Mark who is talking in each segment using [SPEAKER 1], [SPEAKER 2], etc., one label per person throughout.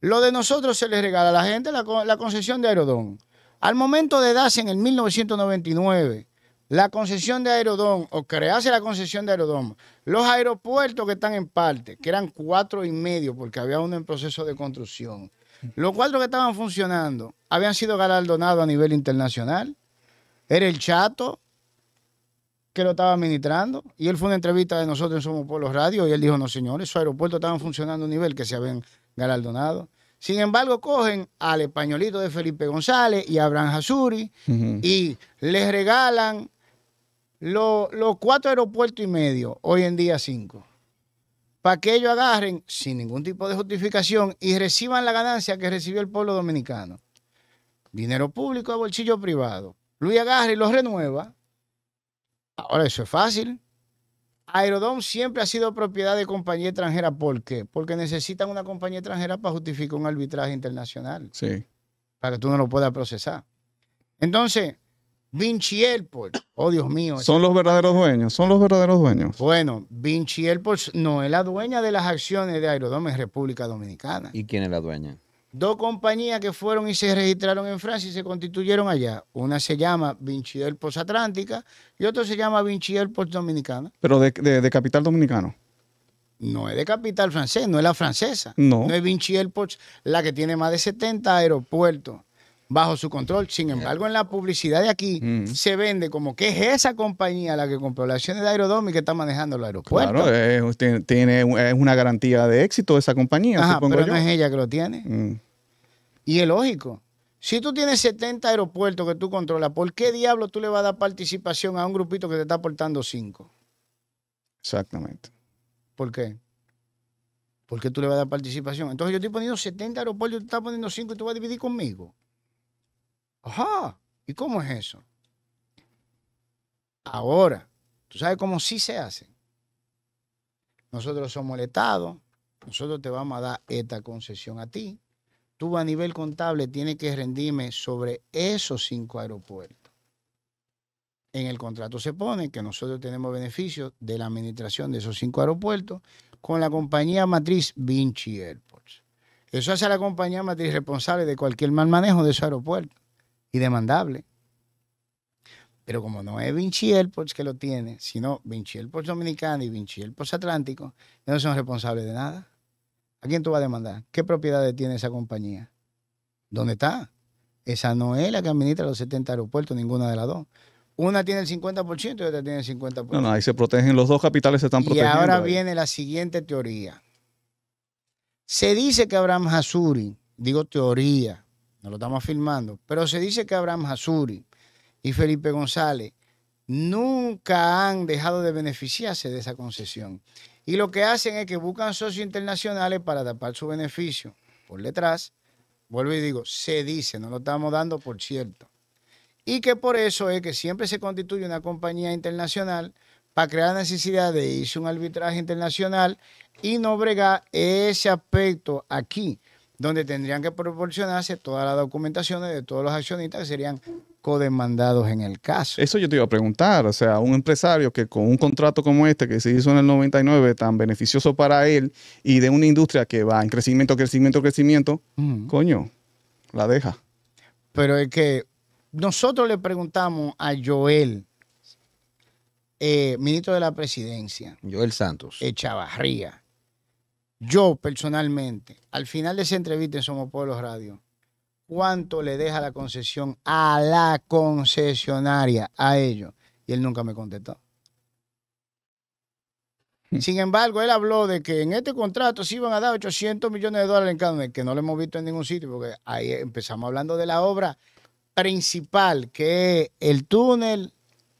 [SPEAKER 1] Lo de nosotros se les regala a la gente la, concesión de Aerodón. Al momento de darse en el 1999 la concesión de Aerodón o crearse la concesión de Aerodón, los aeropuertos que están en parte, que eran cuatro y medio porque había uno en proceso de construcción, los cuatro que estaban funcionando habían sido galardonados a nivel internacional. Era el Chato que lo estaba administrando y él fue una entrevista de nosotros en Somos Pueblos Radio y él dijo, no señores, esos aeropuertos estaban funcionando a un nivel que se habían galardonado. Sin embargo, cogen al españolito de Felipe González y a Abraham Hasuri y les regalan los cuatro aeropuertos y medio, hoy en día cinco, para que ellos agarren sin ningún tipo de justificación y reciban la ganancia que recibió el pueblo dominicano. Dinero público a bolsillo privado. Luis agarra y los renueva. Ahora eso es fácil. Aerodón siempre ha sido propiedad de compañía extranjera. ¿Por qué? Porque necesitan una compañía extranjera para justificar un arbitraje internacional. Sí. Para que tú no lo puedas procesar. Entonces, Vinci Airport, oh Dios mío. Son
[SPEAKER 2] los verdaderos dueños, son los verdaderos dueños.
[SPEAKER 1] Bueno, Vinci Airport no es la dueña de las acciones de Aerodón en República Dominicana.
[SPEAKER 2] ¿Y quién es la dueña?
[SPEAKER 1] Dos compañías que fueron y se registraron en Francia y se constituyeron allá. Una se llama Vinci Airports Atlántica y otra se llama Vinci Airports Dominicana.
[SPEAKER 2] Pero de, capital dominicano.
[SPEAKER 1] No es de capital francés, no es la francesa. No. No es Vinci Airports la que tiene más de 70 aeropuertos bajo su control. Sin eh. embargo, en la publicidad de aquí mm. se vende como que es esa compañía la que compró las acciones de Aerodome y que está manejando el aeropuerto. Claro,
[SPEAKER 2] es, tiene, una garantía de éxito esa compañía, pero no es ella que lo tiene. Mm.
[SPEAKER 1] Y es lógico. Si tú tienes 70 aeropuertos que tú controlas, ¿por qué diablo tú le vas a dar participación a un grupito que te está aportando 5? Exactamente. ¿Por qué? ¿Por qué tú le vas a dar participación? Entonces yo estoy poniendo 70 aeropuertos, tú estás poniendo 5 y tú vas a dividir conmigo. Ajá, ¿y cómo es eso? Ahora, ¿tú sabes cómo sí se hace? Nosotros somos el Estado, nosotros te vamos a dar esta concesión a ti. Tú a nivel contable tienes que rendirme sobre esos cinco aeropuertos. En el contrato se pone que nosotros tenemos beneficios de la administración de esos cinco aeropuertos con la compañía matriz Vinci Airports. Eso hace a la compañía matriz responsable de cualquier mal manejo de esos aeropuertos y demandable. Pero como no es Vinci Airports que lo tiene, sino Vinci Airports Dominicana y Vinci Airports Atlántico, no son responsables de nada. ¿A quién tú vas a demandar? ¿Qué propiedades tiene esa compañía? ¿Dónde está? Esa no es la que administra los 70 aeropuertos, ninguna de las dos. Una tiene el 50% y otra tiene el 50%. No, no, ahí se protegen, los dos capitales se están protegiendo. Y ahora viene la siguiente teoría. Se dice que Abraham Hasuri, digo teoría, no lo estamos afirmando, pero se dice que Abraham Hasuri y Felipe González nunca han dejado de beneficiarse de esa concesión. Y lo que hacen es que buscan socios internacionales para tapar su beneficio por detrás. Vuelvo y digo, se dice, no lo estamos dando por cierto. Y que por eso es que siempre se constituye una compañía internacional para crear necesidad de irse un arbitraje internacional y no bregar ese aspecto aquí donde tendrían que proporcionarse todas las documentaciones de todos los accionistas que serían codemandados en el caso. Eso yo te iba a
[SPEAKER 2] preguntar, o sea, un empresario que con un contrato como este que se hizo en el 99 tan beneficioso para él y de una industria que va en crecimiento, crecimiento, crecimiento, coño, la
[SPEAKER 1] deja. Pero es que nosotros le preguntamos a Joel, eh, ministro de la presidencia.
[SPEAKER 3] Joel Santos.
[SPEAKER 1] Echavarría yo personalmente, al final de esa entrevista en Somos Pueblos Radio, ¿cuánto le deja la concesión a la concesionaria, a ellos? Y él nunca me contestó. Hmm. Sin embargo, él habló de que en este contrato se iban a dar 800 millones de dólares en carne, que no lo hemos visto en ningún sitio, porque ahí empezamos hablando de la obra principal, que es el túnel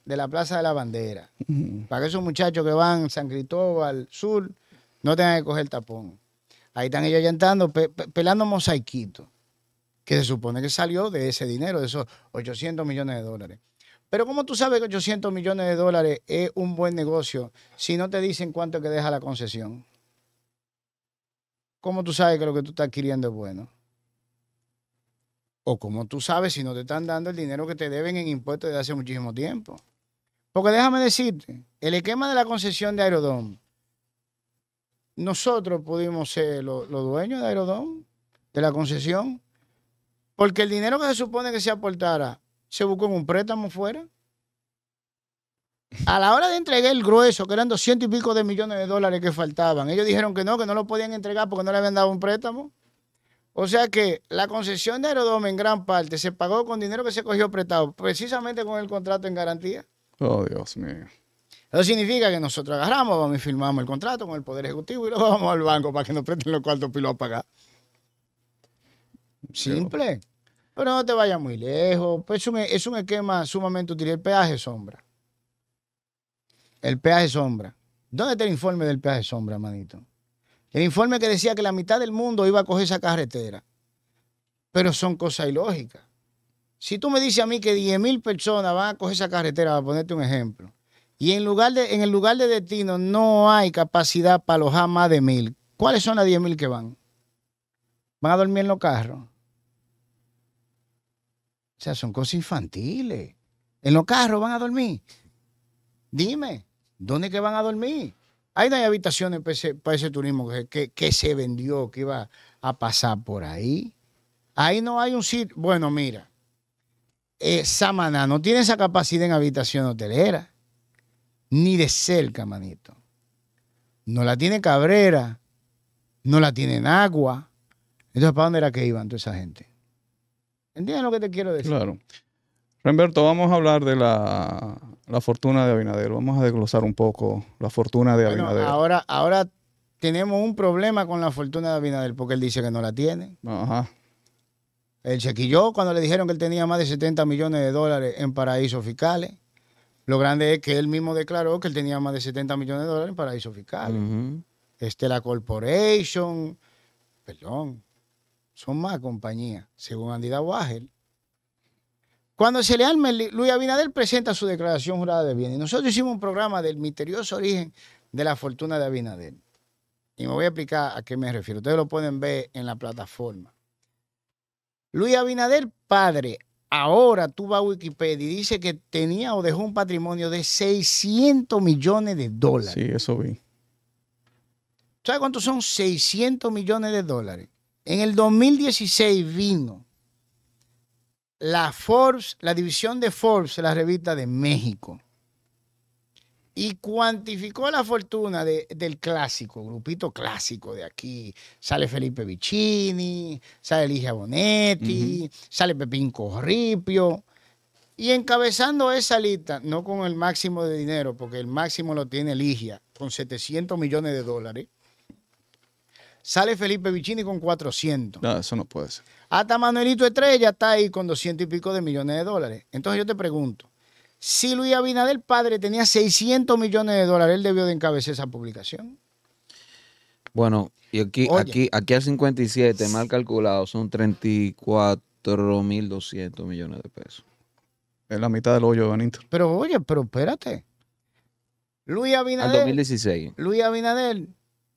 [SPEAKER 1] de la Plaza de la Bandera. Hmm. Para esos muchachos que van San Cristóbal Sur, no tengan que coger tapón. Ahí están ellos llantando, pelando mosaiquito, que se supone que salió de ese dinero, de esos 800 millones de dólares. Pero ¿cómo tú sabes que 800 millones de dólares es un buen negocio si no te dicen cuánto que deja la concesión? ¿Cómo tú sabes que lo que tú estás adquiriendo es bueno? O cómo tú sabes si no te están dando el dinero que te deben en impuestos desde hace muchísimo tiempo. Porque déjame decirte, el esquema de la concesión de Aerodón nosotros pudimos ser los, dueños de Aerodón, de la concesión, porque el dinero que se supone que se aportara se buscó en un préstamo fuera. A la hora de entregar el grueso, que eran doscientos y pico de millones de dólares que faltaban, ellos dijeron que no, que no lo podían entregar porque no le habían dado un préstamo. O sea que la concesión de Aerodome en gran parte se pagó con dinero que se cogió prestado, precisamente con el contrato en garantía.
[SPEAKER 2] Oh, Dios mío.
[SPEAKER 1] Eso significa que nosotros agarramos, vamos y firmamos el contrato con el Poder Ejecutivo y luego vamos al banco para que nos presten los cuartos pilos a pagar. Simple. Pero no te vayas muy lejos. Pues es, un, esquema sumamente útil. El peaje sombra. El peaje sombra. ¿Dónde está el informe del peaje sombra, manito? El informe que decía que la mitad del mundo iba a coger esa carretera. Pero son cosas ilógicas. Si tú me dices a mí que 10.000 personas van a coger esa carretera, para ponerte un ejemplo, y en, lugar de, en el lugar de destino no hay capacidad para alojar más de mil, ¿cuáles son las diez mil que van? ¿Van a dormir en los carros? O sea, son cosas infantiles. En los carros van a dormir. Dime, ¿dónde que van a dormir? Ahí no hay habitaciones para ese, turismo que, se vendió, que iba a pasar por ahí. Ahí no hay un sitio. Bueno, mira, eh, Samaná no tiene esa capacidad en habitación hotelera ni de cerca, manito. No la tiene Cabrera, no la tienen Agua. Entonces, ¿para dónde era que iban toda esa gente? ¿Entiendes lo que te quiero decir? Claro.
[SPEAKER 2] Remberto, vamos a hablar de la, fortuna de Abinader. Vamos a desglosar un poco la fortuna de Abinader.
[SPEAKER 1] Ahora, ahora tenemos un problema con la fortuna de Abinader porque él dice que no la tiene. Ajá. Él se quilló cuando le dijeron que él tenía más de 70 millones de dólares en paraísos fiscales. Lo grande es que él mismo declaró que él tenía más de 70 millones de dólares en paraísos fiscales. Este, la Estela Corporation, perdón, son más compañías, según Andida Wagel. Cuando se le arma, Luis Abinader presenta su declaración jurada de bienes. Nosotros hicimos un programa del misterioso origen de la fortuna de Abinader. Y me voy a explicar a qué me refiero. Ustedes lo pueden ver en la plataforma. Luis Abinader, padre, Ahora tú vas a Wikipedia y dice que tenía o dejó un patrimonio de 600 millones de dólares. Sí, eso vi. ¿Sabes cuántos son 600 millones de dólares? En el 2016 vino la Forbes, la división de Forbes, la revista de México y cuantificó la fortuna del clásico, grupito clásico de aquí. Sale Felipe Vicini, sale Ligia Bonetti, sale Pepín Corripio. Y encabezando esa lista, no con el máximo de dinero, porque el máximo lo tiene Ligia, con 700 millones de dólares, sale Felipe Vicini con 400. No, eso no puede ser. Hasta Manuelito Estrella está ahí con 200 y pico de millones de dólares. Entonces yo te pregunto, si Luis Abinader padre tenía 600 millones de dólares, él debió de encabezar esa publicación.
[SPEAKER 3] Bueno, y aquí, aquí, aquí al 57, mal calculado, son 34.200 millones de pesos. Es la mitad del hoyo, Benito. Pero oye, pero
[SPEAKER 1] espérate. Luis Abinader.
[SPEAKER 3] 2016.
[SPEAKER 1] Luis Abinader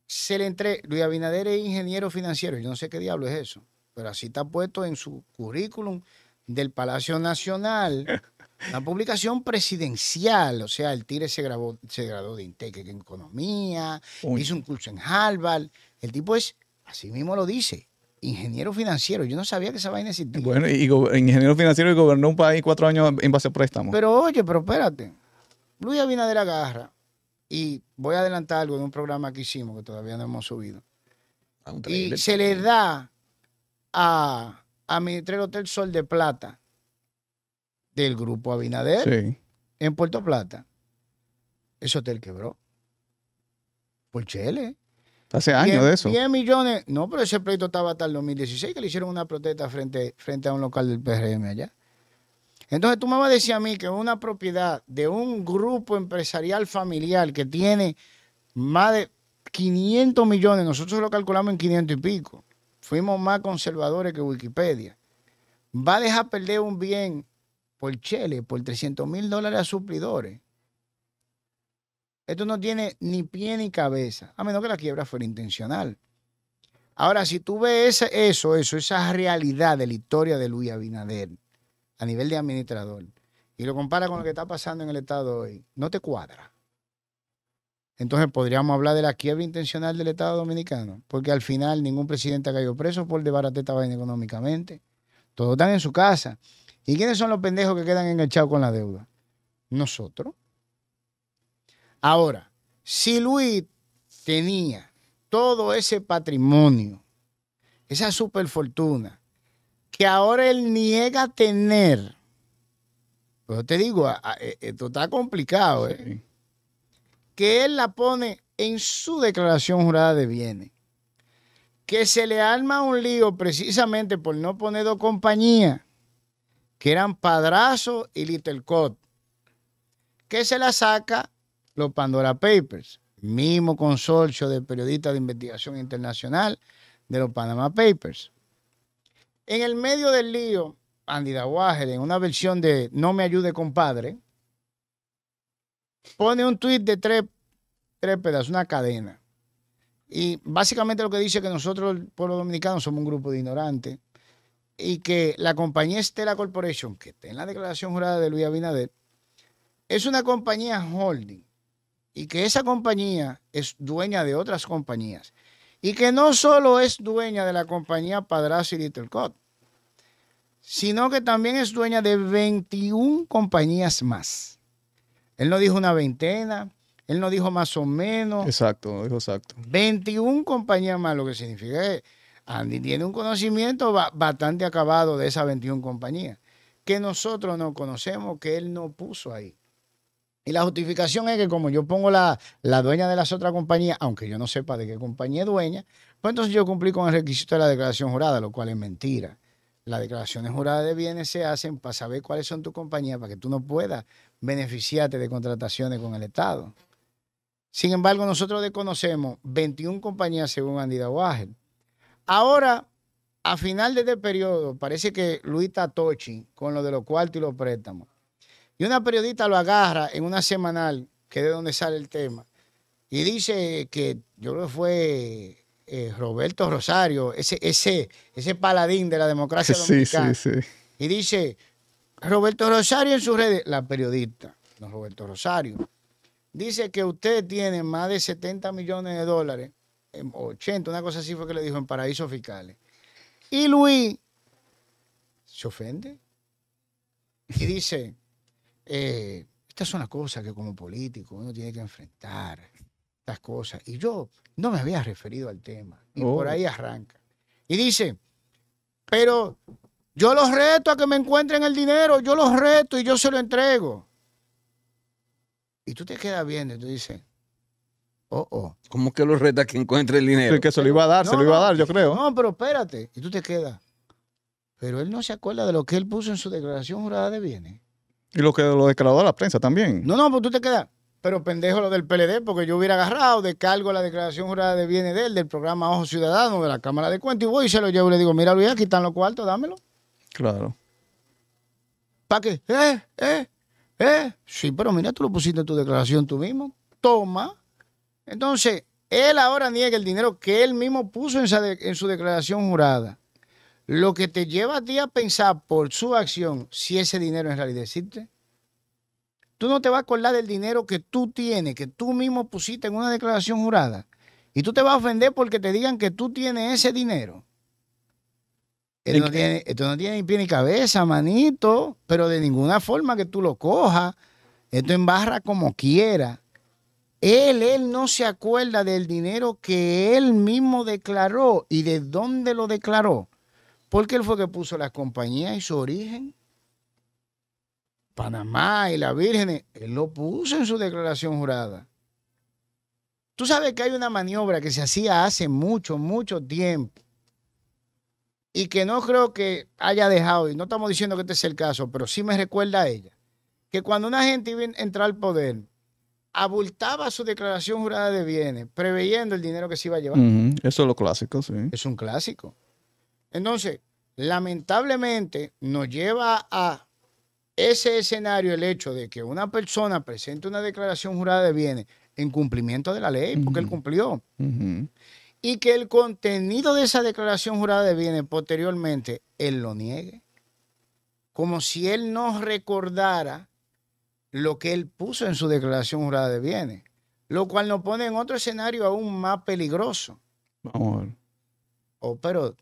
[SPEAKER 1] se le entre. Luis Abinader es ingeniero financiero. Yo no sé qué diablo es eso. Pero así está puesto en su currículum del Palacio Nacional. La publicación presidencial, o sea, el Tire se, grabó, se graduó de Intec en economía, hizo un curso en Harvard. El tipo es, así mismo lo dice, ingeniero financiero. Yo no sabía que esa vaina existía.
[SPEAKER 2] Bueno, y ingeniero financiero y gobernó un país cuatro años en base a préstamos.
[SPEAKER 1] Pero oye, pero espérate. Luis Abinader agarra, y voy a adelantar algo de un programa que hicimos que todavía no hemos subido. Ah, y se le da a, a Ministro Hotel Sol de Plata del grupo Abinader en Puerto Plata. Ese hotel quebró. Por Chile,
[SPEAKER 2] Hace años de eso. 10
[SPEAKER 1] millones. No, pero ese proyecto estaba hasta el 2016 que le hicieron una protesta frente, frente a un local del PRM allá. Entonces tú me vas a decir a mí que una propiedad de un grupo empresarial familiar que tiene más de 500 millones, nosotros lo calculamos en 500 y pico, fuimos más conservadores que Wikipedia, va a dejar perder un bien por Chile, por 300 mil dólares a suplidores. Esto no tiene ni pie ni cabeza, a menos que la quiebra fuera intencional. Ahora, si tú ves eso, eso, esa realidad de la historia de Luis Abinader a nivel de administrador y lo compara con lo que está pasando en el Estado hoy, no te cuadra. Entonces podríamos hablar de la quiebra intencional del Estado dominicano, porque al final ningún presidente ha caído preso por a esta vaina económicamente. Todos están en su casa. ¿Y quiénes son los pendejos que quedan enganchados con la deuda? Nosotros. Ahora, si Luis tenía todo ese patrimonio, esa superfortuna, que ahora él niega tener, pues te digo, eh, esto está complicado, ¿eh? que él la pone en su declaración jurada de bienes, que se le arma un lío precisamente por no poner dos compañías que eran Padrazo y Little Cod, que se la saca los Pandora Papers, mismo consorcio de periodistas de investigación internacional de los Panama Papers. En el medio del lío, Andy Dawager, en una versión de No me ayude compadre, pone un tuit de tres, tres pedazos, una cadena. Y básicamente lo que dice es que nosotros, el pueblo dominicano, somos un grupo de ignorantes y que la compañía Estela Corporation, que está en la declaración jurada de Luis Abinader, es una compañía holding y que esa compañía es dueña de otras compañías y que no solo es dueña de la compañía Padrazo y Little Cod, sino que también es dueña de 21 compañías más. Él no dijo una veintena, él no dijo más o menos. Exacto, dijo exacto. 21 compañías más, lo que significa que Andy tiene un conocimiento bastante acabado de esas 21 compañías, que nosotros no conocemos, que él no puso ahí. Y la justificación es que como yo pongo la, la dueña de las otras compañías, aunque yo no sepa de qué compañía es dueña, pues entonces yo cumplí con el requisito de la declaración jurada, lo cual es mentira. Las declaraciones juradas de bienes se hacen para saber cuáles son tus compañías, para que tú no puedas beneficiarte de contrataciones con el Estado. Sin embargo, nosotros desconocemos 21 compañías según Andy Dawagel Ahora, a final de este periodo, parece que Luis Tatochi, con lo de los cuartos y los préstamos, y una periodista lo agarra en una semanal, que es de donde sale el tema, y dice que yo creo que fue eh, Roberto Rosario, ese, ese, paladín de la democracia dominicana. sí, sí. Y dice, Roberto Rosario en sus redes, la periodista, no Roberto Rosario, dice que usted tiene más de 70 millones de dólares 80, una cosa así fue que le dijo en paraísos fiscales. Y Luis se ofende y dice, eh, estas son las cosas que como político uno tiene que enfrentar, estas cosas. Y yo no me había referido al tema, y oh. por ahí arranca. Y dice, pero yo los reto a que me encuentren el dinero, yo los reto y yo se lo entrego. Y tú te quedas viendo y tú dices,
[SPEAKER 3] Oh, oh, ¿Cómo que lo reta que encuentre el dinero?
[SPEAKER 1] Sí, que se lo iba a dar, se lo iba a dar, yo creo. No, pero espérate, y tú te quedas. Pero él no se acuerda de lo que él puso en su declaración jurada de bienes.
[SPEAKER 2] Y lo que lo declaró la prensa también. No, no, pues tú
[SPEAKER 1] te quedas. Pero pendejo lo del PLD, porque yo hubiera agarrado de cargo la declaración jurada de bienes de él, del programa Ojo Ciudadano, de la Cámara de Cuentas, y voy y se lo llevo y le digo, mira Luis, aquí están los cuartos, dámelo. Claro. ¿Para qué? ¿Eh? ¿Eh? ¿Eh? Sí, pero mira, tú lo pusiste en tu declaración tú mismo. Toma entonces, él ahora niega el dinero que él mismo puso en, su declaración jurada. Lo que te lleva a ti a pensar por su acción si ese dinero en realidad existe. Tú no te vas a acordar del dinero que tú tienes, que tú mismo pusiste en una declaración jurada. Y tú te vas a ofender porque te digan que tú tienes ese dinero. Esto no, tiene, no tiene, ni pie ni cabeza, manito, pero de ninguna forma que tú lo cojas. Esto embarra como quiera. Él, él no se acuerda del dinero que él mismo declaró y de dónde lo declaró. Porque él fue que puso las compañías y su origen. Panamá y la Virgen, él lo puso en su declaración jurada. Tú sabes que hay una maniobra que se hacía hace mucho, mucho tiempo y que no creo que haya dejado, y no estamos diciendo que este es el caso, pero sí me recuerda a ella, que cuando una gente entra al poder, abultaba su declaración jurada de bienes, preveyendo el dinero que se iba a llevar.
[SPEAKER 2] Eso es lo clásico, sí. Es un clásico.
[SPEAKER 1] Entonces, lamentablemente nos lleva a ese escenario el hecho de que una persona presente una declaración jurada de bienes en cumplimiento de la ley, porque él cumplió, y que el contenido de esa declaración jurada de bienes posteriormente él lo niegue, como si él no recordara lo que él puso en su declaración jurada de bienes, lo cual nos pone en otro escenario aún más peligroso. Vamos a ver. Oh, pero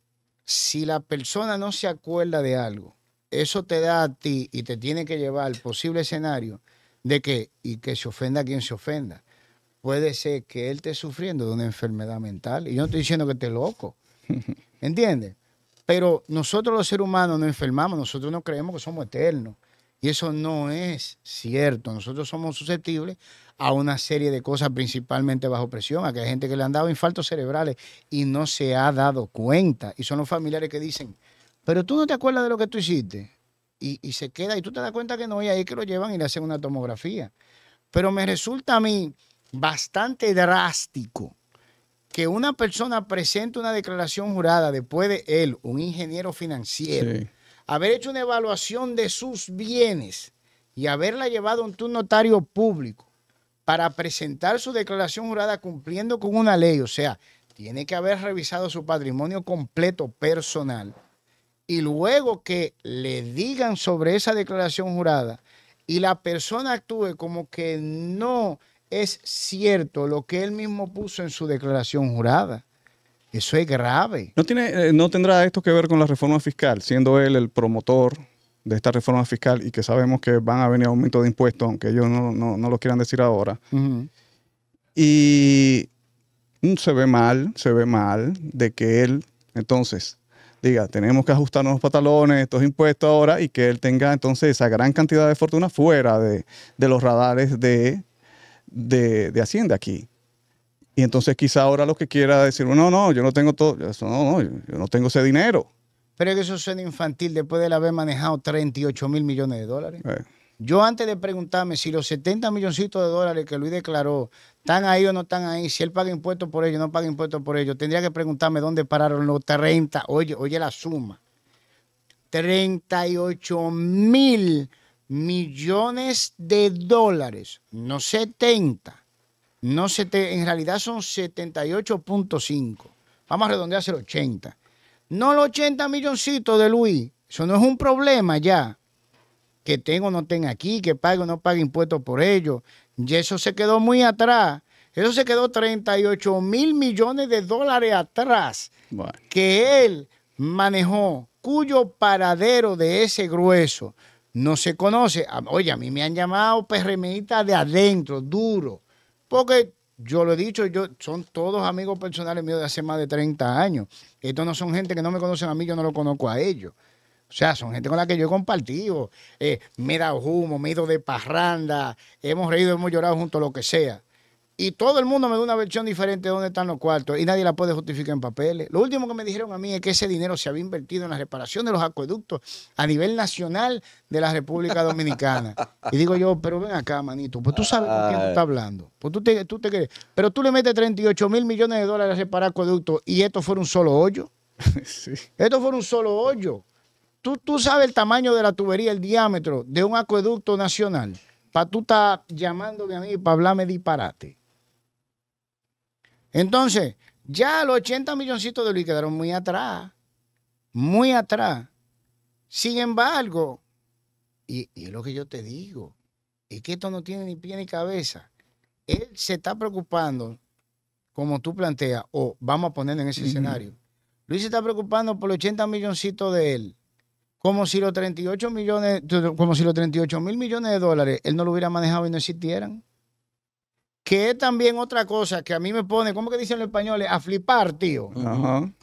[SPEAKER 1] si la persona no se acuerda de algo, eso te da a ti y te tiene que llevar al posible escenario de que, y que se ofenda a quien se ofenda. Puede ser que él esté sufriendo de una enfermedad mental. Y yo no estoy diciendo que esté loco. ¿Entiendes? Pero nosotros los seres humanos nos enfermamos, nosotros no creemos que somos eternos. Y eso no es cierto. Nosotros somos susceptibles a una serie de cosas, principalmente bajo presión, a que hay gente que le han dado infartos cerebrales y no se ha dado cuenta. Y son los familiares que dicen, pero tú no te acuerdas de lo que tú hiciste. Y, se queda, y tú te das cuenta que no, y ahí que lo llevan y le hacen una tomografía. Pero me resulta a mí bastante drástico que una persona presente una declaración jurada después de él, un ingeniero financiero haber hecho una evaluación de sus bienes y haberla llevado ante un notario público para presentar su declaración jurada cumpliendo con una ley, o sea, tiene que haber revisado su patrimonio completo personal y luego que le digan sobre esa declaración jurada y la persona actúe como que no es cierto lo que él mismo puso en su declaración jurada. Eso es grave.
[SPEAKER 2] ¿No, tiene, eh, ¿No tendrá esto que ver con la reforma fiscal, siendo él el promotor de esta reforma fiscal y que sabemos que van a venir aumentos de impuestos, aunque ellos no, no, no lo quieran decir ahora? Y mm, se ve mal, se ve mal de que él, entonces, diga, tenemos que ajustarnos los pantalones, estos impuestos ahora, y que él tenga entonces esa gran cantidad de fortuna fuera de, los radares de, de, de Hacienda aquí. Y entonces quizá ahora lo que quiera decir, no, no, yo no tengo todo, no, no, yo no tengo ese dinero.
[SPEAKER 1] Pero que eso suena infantil después de haber manejado 38 mil millones de dólares. Eh. Yo antes de preguntarme si los 70 milloncitos de dólares que Luis declaró están ahí o no están ahí, si él paga impuestos por ellos no paga impuestos por ellos, tendría que preguntarme dónde pararon los 30, oye, oye la suma, 38 mil millones de dólares, no 70. No se te, en realidad son 78.5. Vamos a redondear a el 80. No los 80 milloncitos de Luis. Eso no es un problema ya. Que tengo o no tenga aquí, que pague o no pague impuestos por ello. Y eso se quedó muy atrás. Eso se quedó 38 mil millones de dólares atrás que él manejó, cuyo paradero de ese grueso no se conoce. Ah, oye, a mí me han llamado PRMistas de adentro, duro, porque yo lo he dicho, yo son todos amigos personales míos de hace más de 30 años. Estos no son gente que no me conocen a mí, yo no lo conozco a ellos. O sea, son gente con la que yo he compartido. Eh, me he dado humo, me he ido de parranda, hemos reído, hemos llorado junto lo que sea y todo el mundo me da una versión diferente de dónde están los cuartos y nadie la puede justificar en papeles. Lo último que me dijeron a mí es que ese dinero se había invertido en la reparación de los acueductos a nivel nacional de la República Dominicana. y digo yo, pero ven acá, manito, pues tú sabes de quién tú estás hablando. Pues tú te, tú te Pero tú le metes 38 mil millones de dólares a reparar acueductos y esto fue un solo hoyo. Esto fue un solo hoyo. Tú, tú sabes el tamaño de la tubería, el diámetro de un acueducto nacional. Para tú estás llamándome a mí para hablarme disparate. Entonces, ya los 80 milloncitos de Luis quedaron muy atrás, muy atrás. Sin embargo, y, es lo que yo te digo, es que esto no tiene ni pie ni cabeza. Él se está preocupando, como tú planteas, o vamos a poner en ese escenario. Luis se está preocupando por los 80 milloncitos de él, como si los 38 millones, como si los 38 mil millones de dólares él no lo hubiera manejado y no existieran que es también otra cosa que a mí me pone, ¿cómo que dicen los españoles? A flipar, tío.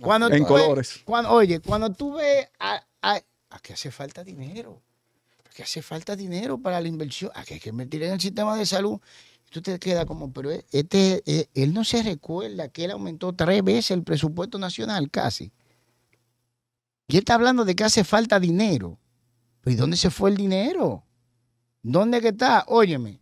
[SPEAKER 1] Cuando en colores. oye, cuando tú ves a, a, que hace falta dinero, a que hace falta dinero para la inversión, a que hay que invertir en el sistema de salud, tú te quedas como, pero eh, este, eh, él no se recuerda que él aumentó tres veces el presupuesto nacional casi. Y él está hablando de que hace falta dinero. ¿Y dónde se fue el dinero? ¿Dónde que está? Óyeme,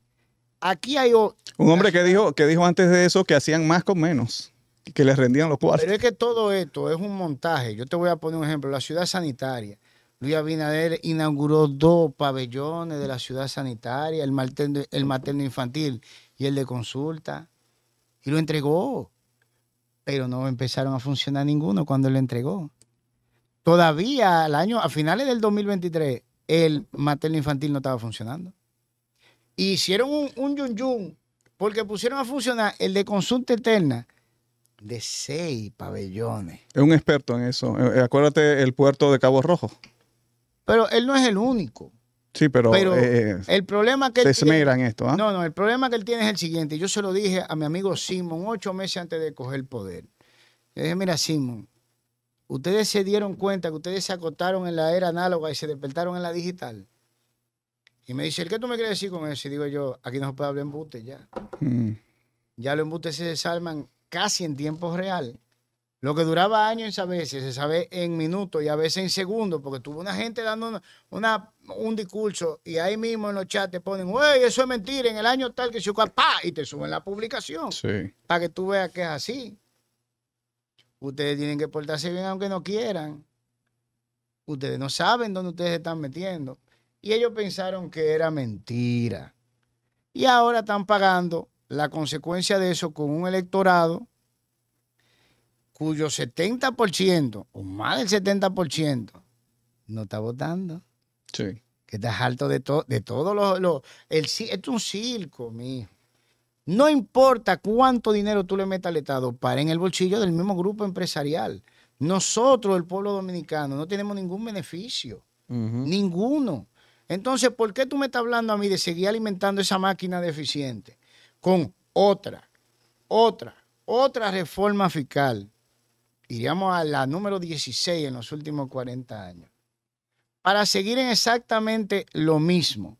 [SPEAKER 1] aquí hay... Un
[SPEAKER 2] hombre que dijo, que dijo antes de eso que hacían más con menos, que les rendían los cuartos. Pero
[SPEAKER 1] es que todo esto es un montaje. Yo te voy a poner un ejemplo. La ciudad sanitaria. Luis Abinader inauguró dos pabellones de la ciudad sanitaria, el materno, el materno infantil y el de consulta, y lo entregó. Pero no empezaron a funcionar ninguno cuando lo entregó. Todavía al año, a finales del 2023, el materno infantil no estaba funcionando hicieron un, yun yun porque pusieron a funcionar el de consulta eterna de seis pabellones.
[SPEAKER 2] Es un experto en eso. Eh, eh, acuérdate el puerto de Cabo Rojo.
[SPEAKER 1] Pero él no es el único.
[SPEAKER 2] Sí, pero, eh, el
[SPEAKER 1] problema que se esto. ¿ah? No, no, el problema que él tiene es el siguiente. Yo se lo dije a mi amigo Simon ocho meses antes de coger el poder. Le dije, mira, Simon, ustedes se dieron cuenta que ustedes se acotaron en la era análoga y se despertaron en la digital. Y me dice, ¿qué tú me quieres decir con eso? Y digo yo, aquí no se puede hablar embuste ya. Mm. Ya los embustes se desarman casi en tiempo real. Lo que duraba años a veces, se sabe en minutos y a veces en segundos, porque tuvo una gente dando una, un discurso y ahí mismo en los chats te ponen, wey, eso es mentira, en el año tal que se pa y te suben la publicación. Para que tú veas que es así. Ustedes tienen que portarse bien aunque no quieran. Ustedes no saben dónde ustedes se están metiendo y ellos pensaron que era mentira. Y ahora están pagando la consecuencia de eso con un electorado cuyo 70% o más del 70% no está votando. Sí. Que estás alto de, todo de todos los... esto es un circo, mijo. No importa cuánto dinero tú le metas al Estado, para en el bolsillo del mismo grupo empresarial. Nosotros, el pueblo dominicano, no tenemos ningún beneficio. Ninguno. Entonces, ¿por qué tú me estás hablando a mí de seguir alimentando esa máquina deficiente con otra, otra, otra reforma fiscal? Iríamos a la número 16 en los últimos 40 años. Para seguir en exactamente lo mismo,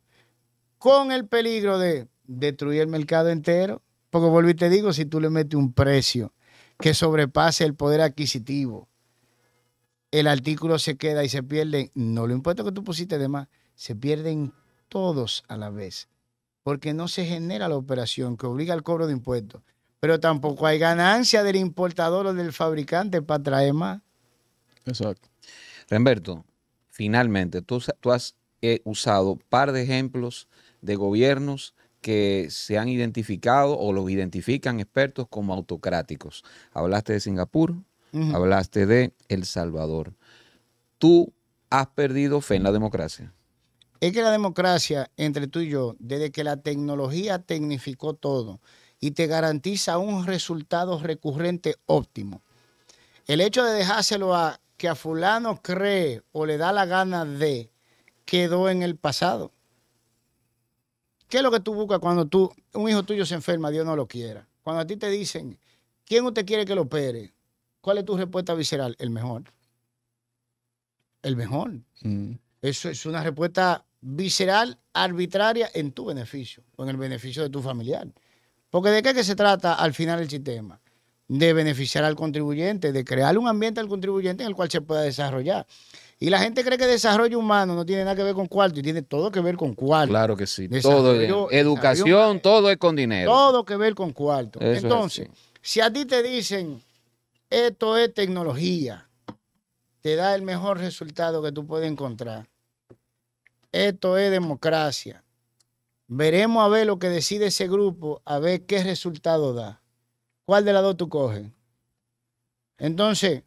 [SPEAKER 1] con el peligro de destruir el mercado entero, porque volví y te digo, si tú le metes un precio que sobrepase el poder adquisitivo, el artículo se queda y se pierde, no lo impuesto que tú pusiste de más se pierden todos a la vez, porque no se genera la operación que obliga al cobro de impuestos, pero tampoco hay ganancia del importador o del fabricante para traer más. Exacto.
[SPEAKER 3] Remberto, finalmente, tú, tú has eh, usado par de ejemplos de gobiernos que se han identificado o los identifican expertos como autocráticos. Hablaste de Singapur, hablaste de El Salvador. Tú has perdido fe en la democracia
[SPEAKER 1] es que la democracia entre tú y yo, desde que la tecnología tecnificó todo y te garantiza un resultado recurrente óptimo, el hecho de dejárselo a que a fulano cree o le da la gana de, quedó en el pasado. ¿Qué es lo que tú buscas cuando tú, un hijo tuyo se enferma, Dios no lo quiera? Cuando a ti te dicen, ¿quién usted quiere que lo opere? ¿Cuál es tu respuesta visceral? El mejor. El mejor. Mm. Eso es una respuesta visceral, arbitraria en tu beneficio o en el beneficio de tu familiar. Porque de qué que se trata al final el sistema? De beneficiar al contribuyente, de crear un ambiente al contribuyente en el cual se pueda desarrollar. Y la gente cree que desarrollo humano no tiene nada que ver con cuarto y tiene todo que ver con cuarto.
[SPEAKER 3] Claro que sí. todo es, educación, todo es con dinero. Todo
[SPEAKER 1] que ver con cuarto. Entonces, si a ti te dicen esto es tecnología, te da el mejor resultado que tú puedes encontrar. Esto es democracia. Veremos a ver lo que decide ese grupo, a ver qué resultado da. ¿Cuál de las dos tú coges? Entonces,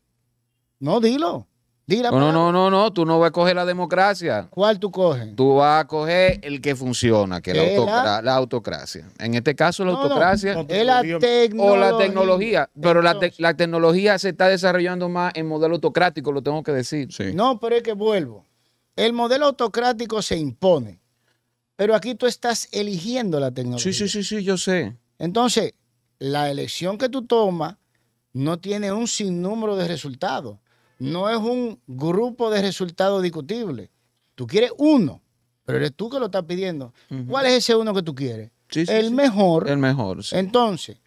[SPEAKER 1] no, dilo.
[SPEAKER 3] no, no, no, no, tú no vas a coger la democracia. ¿Cuál tú coges? Tú vas a coger el que funciona, que es la, autocracia. En este caso, la autocracia la tecnología. O la tecnología. Pero la, tecnología se
[SPEAKER 1] está desarrollando más en modelo autocrático, lo tengo que decir. No, pero es que vuelvo. El modelo autocrático se impone, pero aquí tú estás eligiendo la tecnología. Sí, sí, sí, sí, yo sé. Entonces, la elección que tú tomas no tiene un sinnúmero de resultados. No es un grupo de resultados discutible. Tú quieres uno, pero eres tú que lo estás pidiendo. ¿Cuál es ese uno que tú quieres? el
[SPEAKER 3] mejor. El mejor,
[SPEAKER 1] Entonces,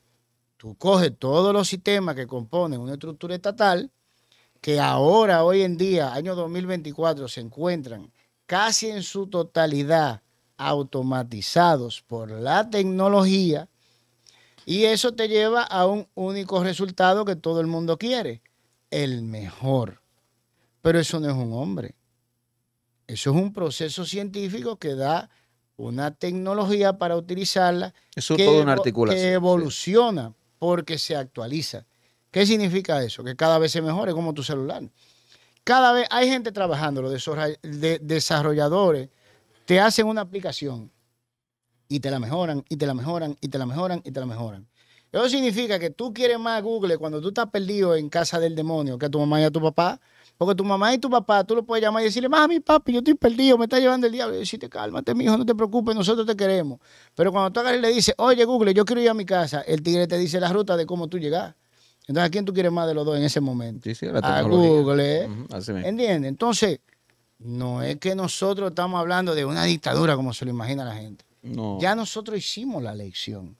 [SPEAKER 1] tú coges todos los sistemas que componen una estructura estatal que ahora, hoy en día, año 2024, se encuentran casi en su totalidad automatizados por la tecnología y eso te lleva a un único resultado que todo el mundo quiere, el mejor. Pero eso no es un hombre. Eso es un proceso científico que da una tecnología para utilizarla eso que evoluciona porque se actualiza. ¿Qué significa eso? Que cada vez se mejore como tu celular. Cada vez hay gente trabajando, los desarrolladores te hacen una aplicación y te la mejoran, y te la mejoran, y te la mejoran, y te la mejoran. Eso significa que tú quieres más Google cuando tú estás perdido en casa del demonio que a tu mamá y a tu papá. Porque tu mamá y tu papá, tú lo puedes llamar y decirle, más a mi papi, yo estoy perdido, me está llevando el diablo. Y decirte, cálmate, mi hijo, no te preocupes, nosotros te queremos. Pero cuando tú hagas y le dices, oye, Google, yo quiero ir a mi casa, el tigre te dice la ruta de cómo tú llegas. Entonces, ¿a quién tú quieres más de los dos en ese momento? a Google. ¿eh? ¿Entiendes? Entonces, no es que nosotros estamos hablando de una dictadura como se lo imagina la gente. Ya nosotros hicimos la elección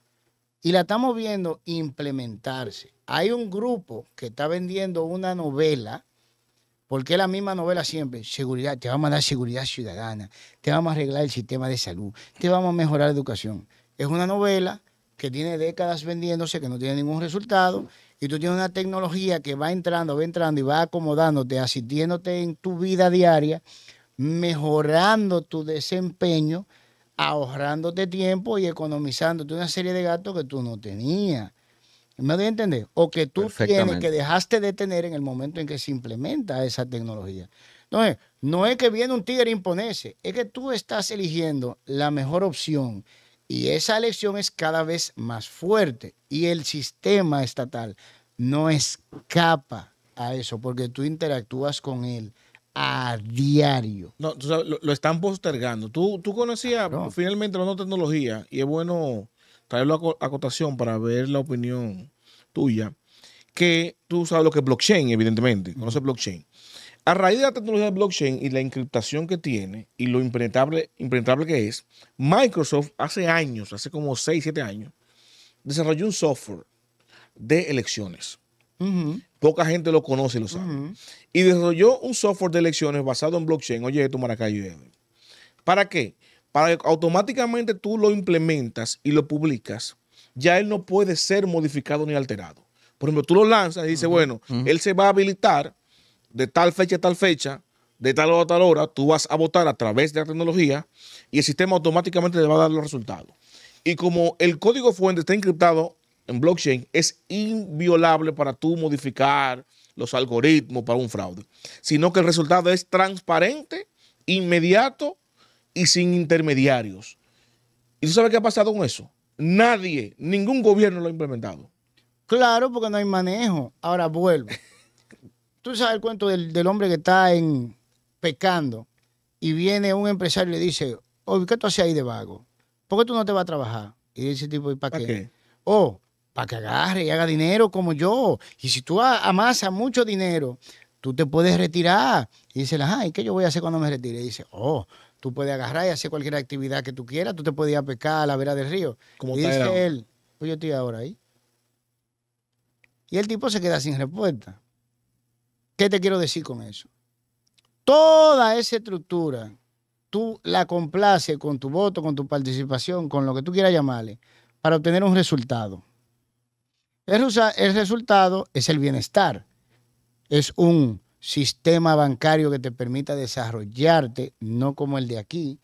[SPEAKER 1] y la estamos viendo implementarse. Hay un grupo que está vendiendo una novela, porque es la misma novela siempre, seguridad, te vamos a dar seguridad ciudadana, te vamos a arreglar el sistema de salud, te vamos a mejorar la educación. Es una novela que tiene décadas vendiéndose, que no tiene ningún resultado y tú tienes una tecnología que va entrando, va entrando y va acomodándote, asistiéndote en tu vida diaria, mejorando tu desempeño, ahorrándote tiempo y economizándote una serie de gastos que tú no tenías. ¿Me doy a entender? O que tú tienes, que dejaste de tener en el momento en que se implementa esa tecnología. Entonces, no es que viene un tigre a imponerse, es que tú estás eligiendo la mejor opción y esa elección es cada vez más fuerte y el sistema estatal no escapa a eso porque tú interactúas con él a diario. No, tú sabes,
[SPEAKER 4] lo, están postergando. Tú, tú conocías finalmente la nueva tecnología y es bueno traerlo a acotación para ver la opinión tuya. Que tú sabes lo que es blockchain, evidentemente. Conoces blockchain. A raíz de la tecnología de blockchain y la encriptación que tiene y lo impenetrable, que es, Microsoft hace años, hace como 6, 7 años, desarrolló un software de elecciones. Poca gente lo conoce y lo sabe. Y desarrolló un software de elecciones basado en blockchain. Oye, esto Maracayo. ¿Para qué? Para que automáticamente tú lo implementas y lo publicas, ya él no puede ser modificado ni alterado. Por ejemplo, tú lo lanzas y dices, bueno, él se va a habilitar de tal fecha a tal fecha, de tal hora a tal hora, tú vas a votar a través de la tecnología y el sistema automáticamente te va a dar los resultados. Y como el código fuente está encriptado en blockchain, es inviolable para tú modificar los algoritmos para un fraude, sino que el resultado es transparente, inmediato y sin intermediarios. ¿Y tú sabes qué ha pasado con eso?
[SPEAKER 1] Nadie, ningún gobierno lo ha implementado. Claro, porque no hay manejo. Ahora vuelvo. Tú sabes el cuento del, hombre que está en, pecando y viene un empresario y le dice, oye, ¿qué tú haces ahí de vago? ¿Por qué tú no te vas a trabajar? Y dice el tipo, ¿y para qué? Oh, O, para que agarre y haga dinero como yo. Y si tú amasas mucho dinero, tú te puedes retirar. Y dice, ajá, ¿y qué yo voy a hacer cuando me retire? Y dice, oh, tú puedes agarrar y hacer cualquier actividad que tú quieras, tú te puedes ir a pescar a la vera del río. Como y dice él, pues yo estoy ahora ahí. Y el tipo se queda sin respuesta. ¿Qué te quiero decir con eso? Toda esa estructura, tú la complaces con tu voto, con tu participación, con lo que tú quieras llamarle, para obtener un resultado. El, resultado es el bienestar. Es un sistema bancario que te permita desarrollarte, no como el de aquí.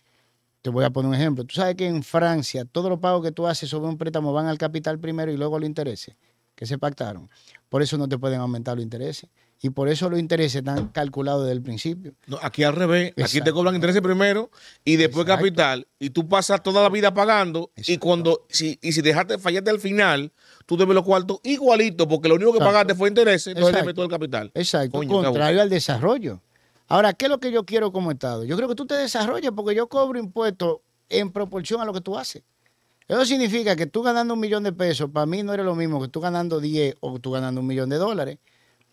[SPEAKER 1] Te voy a poner un ejemplo. Tú sabes que en Francia todos los pagos que tú haces sobre un préstamo van al capital primero y luego al interés que se pactaron. Por eso no te pueden aumentar los intereses. Y por eso los intereses están calculados desde el principio.
[SPEAKER 4] aquí al revés, aquí te cobran intereses primero y después capital. Y tú pasas toda la vida pagando y cuando si, y si dejaste fallaste al final, tú debes los cuartos igualito porque lo único que pagaste fue intereses, entonces debes todo el capital. Exacto, contrario
[SPEAKER 1] al desarrollo. Ahora, ¿qué es lo que yo quiero como Estado? Yo creo que tú te desarrolles porque yo cobro impuestos en proporción a lo que tú haces. Eso significa que tú ganando un millón de pesos, para mí no eres lo mismo que tú ganando 10 o tú ganando un millón de dólares.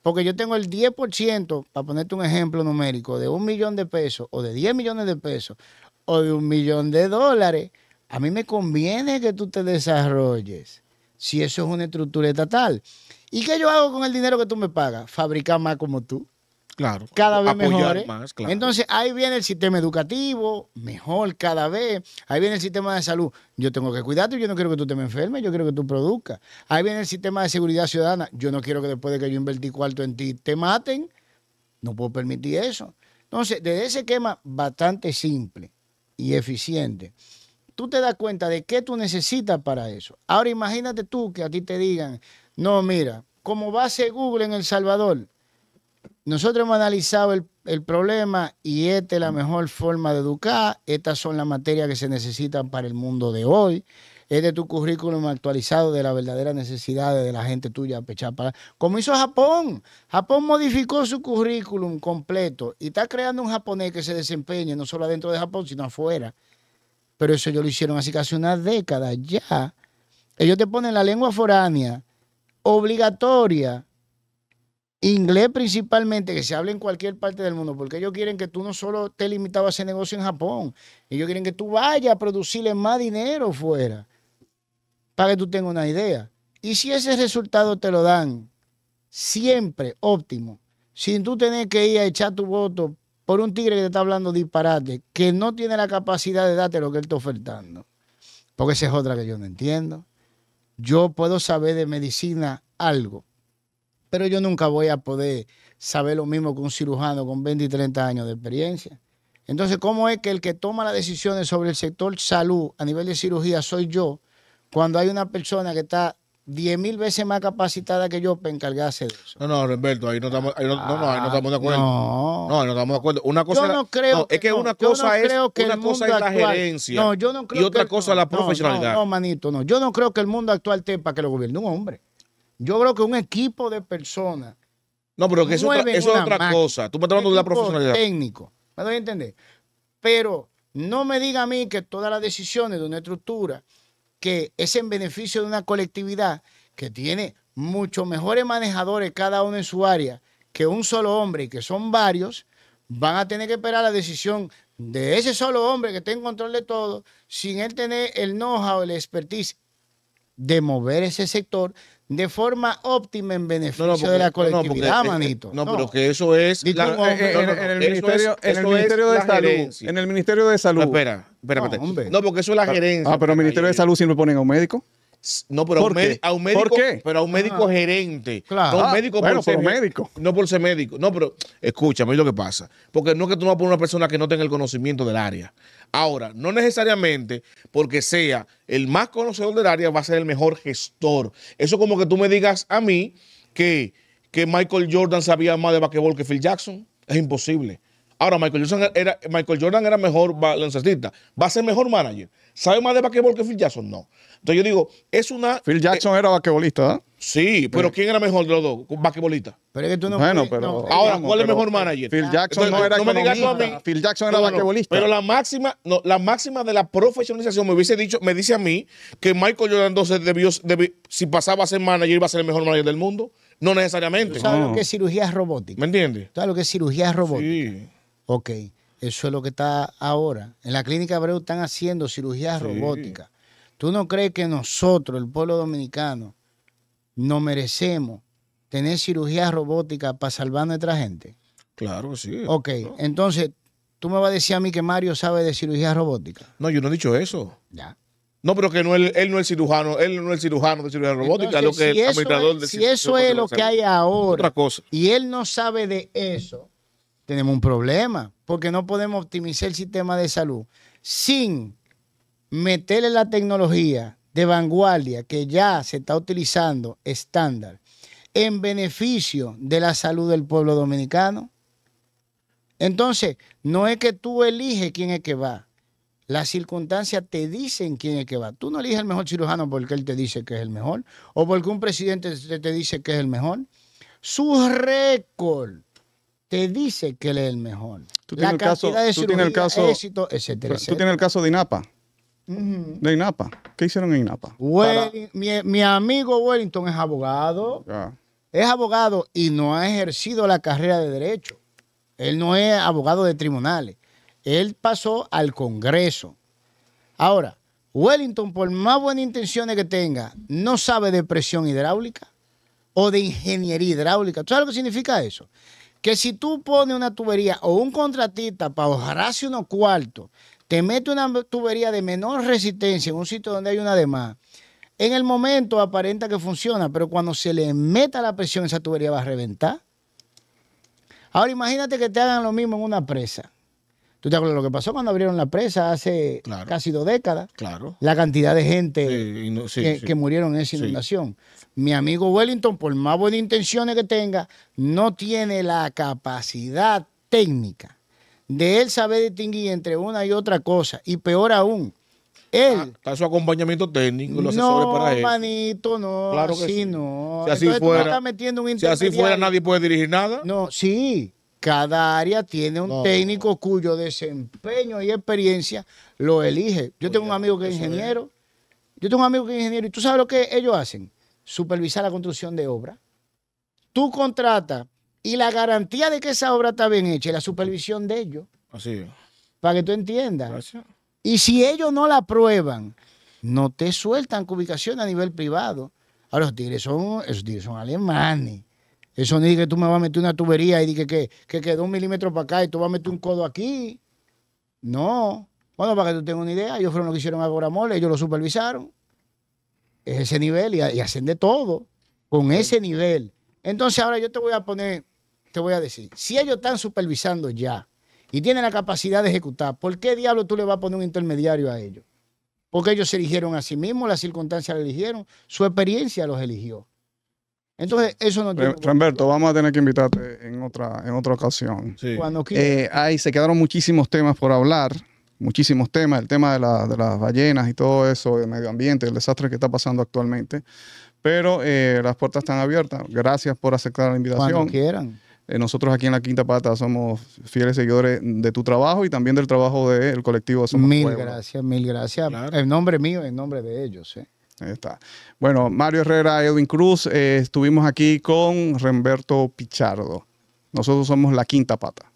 [SPEAKER 1] Porque yo tengo el 10%, para ponerte un ejemplo numérico, de un millón de pesos o de 10 millones de pesos o de un millón de dólares. A mí me conviene que tú te desarrolles si eso es una estructura estatal. ¿Y qué yo hago con el dinero que tú me pagas? Fabricar más como tú claro, cada vez mejores. Entonces ahí viene el sistema educativo, mejor cada vez, ahí viene el sistema de salud, yo tengo que cuidarte, yo no quiero que tú te enfermes, yo quiero que tú produzcas. Ahí viene el sistema de seguridad ciudadana, yo no quiero que después de que yo invertí cuarto en ti te maten, no puedo permitir eso. Entonces, desde ese esquema bastante simple y eficiente, tú te das cuenta de qué tú necesitas para eso. Ahora imagínate tú que a ti te digan, no, mira, como base Google en El Salvador, nosotros hemos analizado el, problema y esta es la mejor forma de educar, estas son las materias que se necesitan para el mundo de hoy, este es tu currículum actualizado de las verdaderas necesidades de la gente tuya Como hizo Japón, Japón modificó su currículum completo y está creando un japonés que se desempeñe no solo adentro de Japón, sino afuera. Pero eso ellos lo hicieron así casi una década ya. Ellos te ponen la lengua foránea obligatoria inglés principalmente, que se hable en cualquier parte del mundo, porque ellos quieren que tú no solo te limitado a ese negocio en Japón, ellos quieren que tú vayas a producirle más dinero fuera, para que tú tengas una idea. Y si ese resultado te lo dan, siempre óptimo, sin tú tener que ir a echar tu voto por un tigre que te está hablando disparate, que no tiene la capacidad de darte lo que él está ofertando. Porque esa es otra que yo no entiendo. Yo puedo saber de medicina algo, pero yo nunca voy a poder saber lo mismo que un cirujano con 20 y 30 años de experiencia. Entonces, ¿cómo es que el que toma las decisiones sobre el sector salud a nivel de cirugía soy yo cuando hay una persona que está 10 mil veces más capacitada que yo para encargarse de eso. No, no, Roberto,
[SPEAKER 4] ahí no estamos, no, estamos de acuerdo. Ah, no. no, no estamos de acuerdo. Una cosa no creo que, es que una cosa es la gerencia. y otra cosa es la profesionalidad. No,
[SPEAKER 1] manito, no. Yo no creo que el mundo actual tepa que lo gobierne un hombre. Yo creo que un equipo de personas. No, pero que eso, es otra cosa. Tú me estás hablando de la profesionalidad. Técnico. Me doy a entender. Pero no me diga a mí que todas las decisiones de una estructura que es en beneficio de una colectividad que tiene muchos mejores manejadores cada uno en su área que un solo hombre y que son varios, van a tener que esperar la decisión de ese solo hombre que está en control de todo, sin él tener el know-how, el expertise de mover ese sector de forma óptima en beneficio de la colectividad, no, manito. No,
[SPEAKER 4] pero que eso es... En
[SPEAKER 2] el Ministerio de Salud. En el Ministerio de Salud. espera,
[SPEAKER 4] espérate. No,
[SPEAKER 2] porque eso es la gerencia. Ah, pero el Ministerio de Salud siempre ponen a un médico. No, pero a un, médico. Ah. Ah,
[SPEAKER 4] pero a un médico gerente. Claro. No, un médico por ser médico. No por ser médico. No, pero escúchame es lo que pasa. Porque no es que tú no vas a una persona que no tenga el conocimiento del área. Ahora, no necesariamente porque sea el más conocedor del área va a ser el mejor gestor. Eso como que tú me digas a mí que, Michael Jordan sabía más de basquetbol que Phil Jackson. Es imposible. Ahora, Michael Jordan era, Michael Jordan era mejor baloncestista Va a ser mejor manager. ¿Sabe más de basquetbol que Phil Jackson? No. Entonces yo digo, es una. Phil eh, Jackson era basquetbolista, ¿verdad? ¿eh? Sí, pero ¿quién era mejor de los dos? Basquetbolista. Pero es que tú no. Bueno, pero. ahora, ¿cuál es el mejor manager? Phil Jackson no era. No me digas a mí. Phil Jackson era basquetbolista. Pero la máxima, no, la máxima de la profesionalización me hubiese dicho, me dice a mí que Michael Jordan 12 debió, si pasaba a ser manager, iba a ser el mejor manager del mundo. No necesariamente. ¿Tú sabes lo que es
[SPEAKER 1] cirugía robótica? ¿Me entiendes? ¿Tú sabes lo que es cirugía robótica? Sí. Ok. Eso es lo que está ahora. En la clínica Abreu están haciendo cirugías robótica. robóticas. ¿Tú no crees que nosotros, el pueblo dominicano, no merecemos tener cirugías robóticas para salvar a nuestra gente? Claro, sí. Ok, entonces, tú me vas a decir a mí que Mario sabe de cirugías robóticas. No, yo no he dicho eso. Ya. No, pero que no él, no es cirujano, él no es el cirujano de cirugía robótica, lo que si eso es lo que hay ahora, cosa. y él no sabe de eso, tenemos un problema, porque no podemos optimizar el sistema de salud sin meterle la tecnología de vanguardia que ya se está utilizando estándar en beneficio de la salud del pueblo dominicano. Entonces, no es que tú eliges quién es que va. Las circunstancias te dicen quién es que va. Tú no eliges el mejor cirujano porque él te dice que es el mejor o porque un presidente te dice que es el mejor. Su récord te dice que él es el mejor. Tú tienes, el, caso, de tú éxito, etcétera, Tú tienes
[SPEAKER 2] el caso de INAPA.
[SPEAKER 1] De
[SPEAKER 2] INAPA. ¿Qué hicieron en INAPA?
[SPEAKER 1] mi, amigo Wellington es abogado. Es abogado y no ha ejercido la carrera de derecho. Él no es abogado de tribunales. Él pasó al Congreso. Ahora, Wellington, por más buenas intenciones que tenga, no sabe de presión hidráulica o de ingeniería hidráulica. ¿Tú sabes lo que significa eso? que si tú pones una tubería o un contratista para ahorrarse unos cuartos, te mete una tubería de menor resistencia en un sitio donde hay una de más, en el momento aparenta que funciona, pero cuando se le meta la presión, esa tubería va a reventar. Ahora imagínate que te hagan lo mismo en una presa. ¿Tú te acuerdas lo que pasó cuando abrieron la presa hace casi dos décadas? Claro. La cantidad de gente que, murieron en esa inundación. Mi amigo Wellington, por más buenas intenciones que tenga, no tiene la capacidad técnica de él saber distinguir entre una y otra cosa. Y peor aún, él. Ah, está su acompañamiento técnico, los no, para él. manito, no. Claro que sí. no. así si así fuera, nadie puede dirigir nada. No, sí. Cada área tiene un técnico cuyo desempeño y experiencia lo elige. Yo tengo un amigo que es ingeniero. Yo tengo un amigo que es ingeniero. ¿Y tú sabes lo que ellos hacen? Supervisar la construcción de obra. Tú contratas y la garantía de que esa obra está bien hecha es la supervisión de ellos. Así Para que tú entiendas. Y si ellos no la aprueban, no te sueltan ubicación a nivel privado. Ahora, los tigres son, tigres son alemanes. Eso ni que tú me vas a meter una tubería y que, que, quedó un milímetro para acá y tú vas a meter un codo aquí. No. Bueno, para que tú tengas una idea, ellos fueron los que hicieron a Mole, ellos lo supervisaron. Es ese nivel y, y hacen de todo con ese nivel. Entonces ahora yo te voy a poner, te voy a decir, si ellos están supervisando ya y tienen la capacidad de ejecutar, ¿por qué diablo tú le vas a poner un intermediario a ellos? Porque ellos se eligieron a sí mismos, las circunstancias los eligieron, su experiencia los eligió. Entonces, eso no tiene.
[SPEAKER 2] Ramberto, vamos a tener que invitarte en otra, en otra ocasión. Sí. Cuando eh, ahí se quedaron muchísimos temas por hablar, muchísimos temas, el tema de, las ballenas y todo eso, el medio ambiente, el desastre que está pasando actualmente. Pero eh, las puertas están abiertas. Gracias por aceptar la invitación. Cuando quieran. Eh, nosotros aquí en La Quinta Pata somos fieles seguidores de tu trabajo y también del trabajo del de colectivo Mil
[SPEAKER 1] gracias, mil gracias. En nombre mío, en nombre de ellos. ¿eh?
[SPEAKER 2] Ahí está. Bueno, Mario Herrera, Edwin Cruz, eh, estuvimos aquí con Remberto Pichardo. Nosotros somos la quinta pata.